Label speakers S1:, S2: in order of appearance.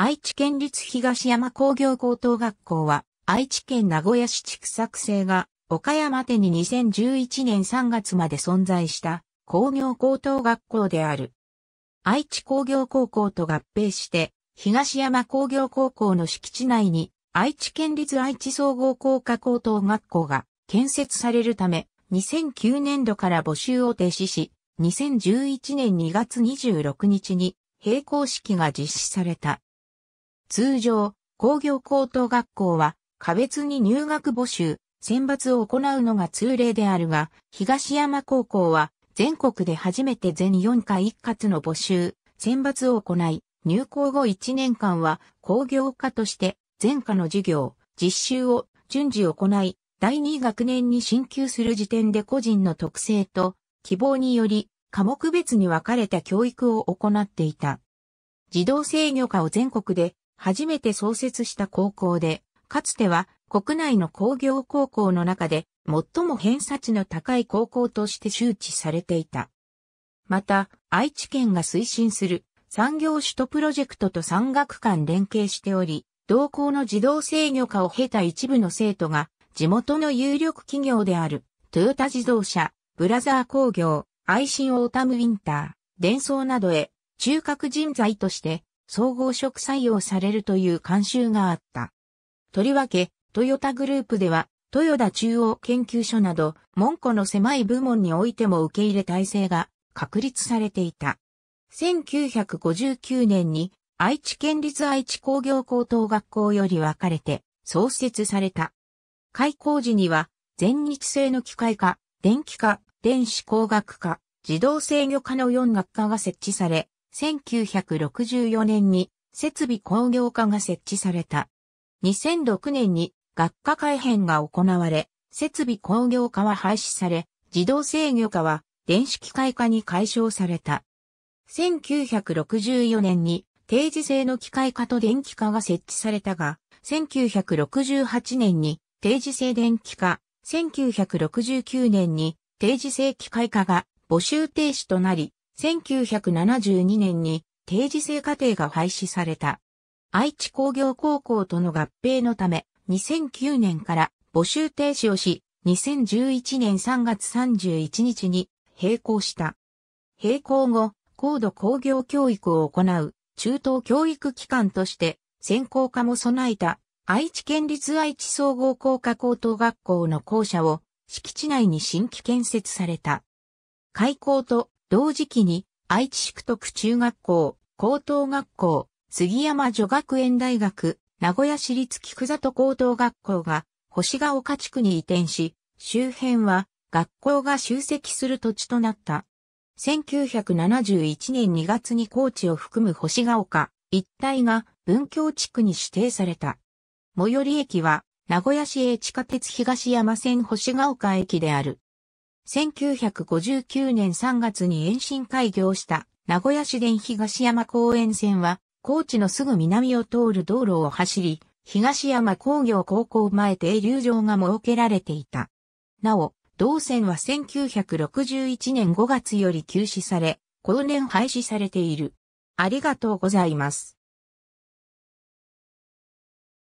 S1: 愛知県立東山工業高等学校は、愛知県名古屋市地区作成が、岡山手に2011年3月まで存在した工業高等学校である。愛知工業高校と合併して、東山工業高校の敷地内に、愛知県立愛知総合工科高等学校が建設されるため、2009年度から募集を停止し、2011年2月26日に、並行式が実施された。通常、工業高等学校は、個別に入学募集、選抜を行うのが通例であるが、東山高校は、全国で初めて全4回一括の募集、選抜を行い、入校後1年間は工業科として全科の授業、実習を順次行い、第2学年に進級する時点で個人の特性と希望により科目別に分かれた教育を行っていた。児童制御科を全国で初めて創設した高校で、かつては国内の工業高校の中で最も偏差値の高い高校として周知されていた。また、愛知県が推進する産業首都プロジェクトと産学間連携しており、同校の児童制御化を経た一部の生徒が、地元の有力企業である、トヨタ自動車、ブラザー工業、愛心オータムウィンター、伝送などへ、中核人材として総合職採用されるという慣習があった。とりわけ、トヨタグループでは、豊田中央研究所など、門戸の狭い部門においても受け入れ体制が確立されていた。1959年に愛知県立愛知工業高等学校より分かれて創設された。開校時には全日制の機械科、電気科、電子工学科、自動制御科の4学科が設置され、1964年に設備工業化が設置された。2006年に学科改編が行われ、設備工業化は廃止され、自動制御化は電子機械化に解消された。1964年に定時制の機械化と電気化が設置されたが、1968年に定時制電気化、1969年に定時制機械化が募集停止となり、1972年に定時制課程が廃止された。愛知工業高校との合併のため、2009年から募集停止をし、2011年3月31日に閉校した。閉校後、高度工業教育を行う中等教育機関として専攻科も備えた愛知県立愛知総合工科高等学校の校舎を敷地内に新規建設された。開校と同時期に愛知宿徳中学校、高等学校、杉山女学園大学、名古屋市立菊里高等学校が星ヶ丘地区に移転し、周辺は学校が集積する土地となった。1971年2月に高知を含む星ヶ丘一帯が文教地区に指定された。最寄り駅は名古屋市営地下鉄東山線星ヶ丘駅である。1959年3月に延伸開業した名古屋市電東山公園線は、高知のすぐ南を通る道路を走り、東山工業高校前停留場が設けられていた。なお、同線は1961年5月より休止され、後年廃止されている。ありがとうございます。